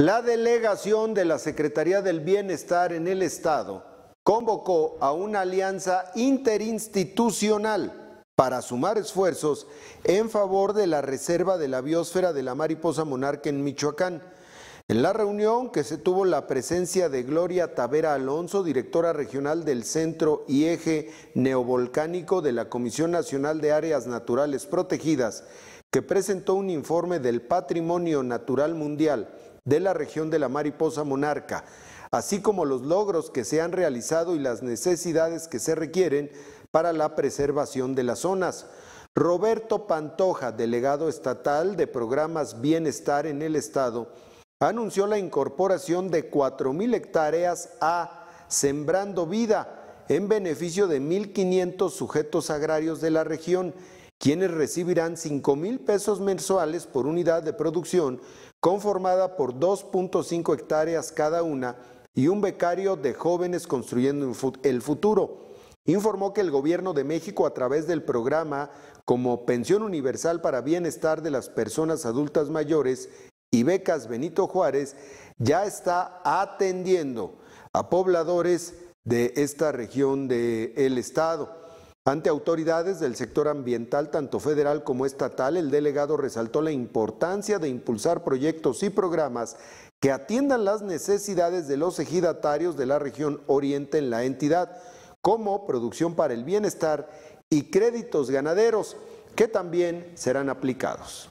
La delegación de la Secretaría del Bienestar en el Estado convocó a una alianza interinstitucional para sumar esfuerzos en favor de la reserva de la biosfera de la mariposa monarca en Michoacán. En la reunión que se tuvo la presencia de Gloria Tavera Alonso, directora regional del Centro y Eje Neovolcánico de la Comisión Nacional de Áreas Naturales Protegidas, que presentó un informe del Patrimonio Natural Mundial de la región de la Mariposa Monarca, así como los logros que se han realizado y las necesidades que se requieren para la preservación de las zonas. Roberto Pantoja, delegado estatal de programas Bienestar en el Estado, anunció la incorporación de 4.000 hectáreas a Sembrando Vida en beneficio de 1.500 sujetos agrarios de la región quienes recibirán 5 mil pesos mensuales por unidad de producción conformada por 2.5 hectáreas cada una y un becario de jóvenes construyendo el futuro. Informó que el gobierno de México a través del programa como Pensión Universal para Bienestar de las Personas Adultas Mayores y Becas Benito Juárez ya está atendiendo a pobladores de esta región del estado. Ante autoridades del sector ambiental, tanto federal como estatal, el delegado resaltó la importancia de impulsar proyectos y programas que atiendan las necesidades de los ejidatarios de la región oriente en la entidad, como producción para el bienestar y créditos ganaderos, que también serán aplicados.